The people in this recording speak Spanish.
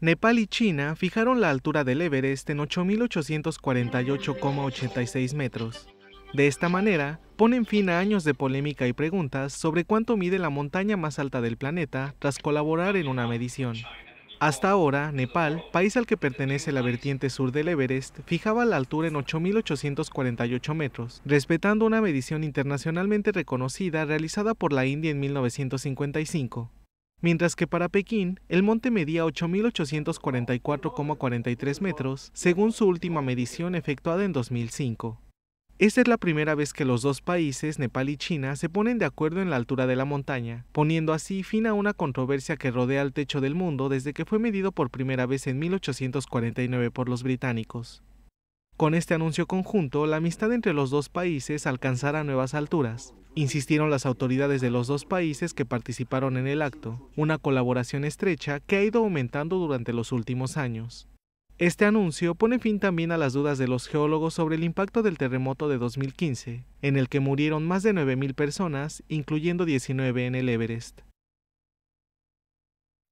Nepal y China fijaron la altura del Everest en 8.848,86 metros. De esta manera, ponen fin a años de polémica y preguntas sobre cuánto mide la montaña más alta del planeta tras colaborar en una medición. Hasta ahora, Nepal, país al que pertenece la vertiente sur del Everest, fijaba la altura en 8.848 metros, respetando una medición internacionalmente reconocida realizada por la India en 1955 mientras que para Pekín el monte medía 8.844,43 metros, según su última medición efectuada en 2005. Esta es la primera vez que los dos países, Nepal y China, se ponen de acuerdo en la altura de la montaña, poniendo así fin a una controversia que rodea el techo del mundo desde que fue medido por primera vez en 1849 por los británicos. Con este anuncio conjunto, la amistad entre los dos países alcanzará nuevas alturas. Insistieron las autoridades de los dos países que participaron en el acto, una colaboración estrecha que ha ido aumentando durante los últimos años. Este anuncio pone fin también a las dudas de los geólogos sobre el impacto del terremoto de 2015, en el que murieron más de 9.000 personas, incluyendo 19 en el Everest.